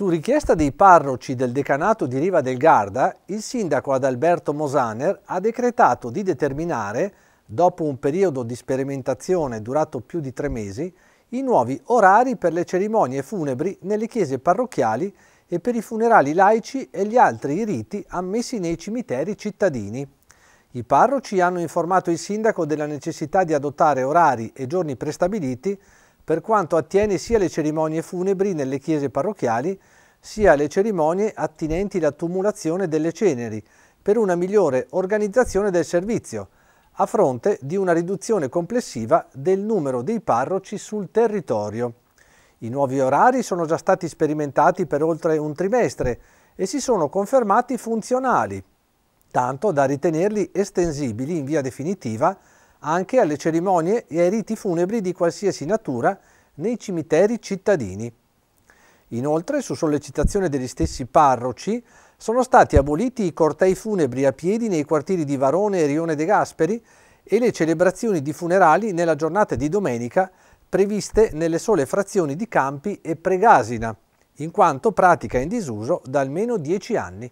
Su richiesta dei parroci del decanato di Riva del Garda, il sindaco Adalberto Mosaner ha decretato di determinare, dopo un periodo di sperimentazione durato più di tre mesi, i nuovi orari per le cerimonie funebri nelle chiese parrocchiali e per i funerali laici e gli altri riti ammessi nei cimiteri cittadini. I parroci hanno informato il sindaco della necessità di adottare orari e giorni prestabiliti per quanto attiene sia le cerimonie funebri nelle chiese parrocchiali, sia le cerimonie attinenti alla tumulazione delle ceneri, per una migliore organizzazione del servizio, a fronte di una riduzione complessiva del numero dei parroci sul territorio. I nuovi orari sono già stati sperimentati per oltre un trimestre e si sono confermati funzionali, tanto da ritenerli estensibili in via definitiva anche alle cerimonie e ai riti funebri di qualsiasi natura nei cimiteri cittadini. Inoltre, su sollecitazione degli stessi parroci, sono stati aboliti i cortei funebri a piedi nei quartieri di Varone e Rione de Gasperi e le celebrazioni di funerali nella giornata di domenica previste nelle sole frazioni di Campi e Pregasina, in quanto pratica in disuso da almeno dieci anni.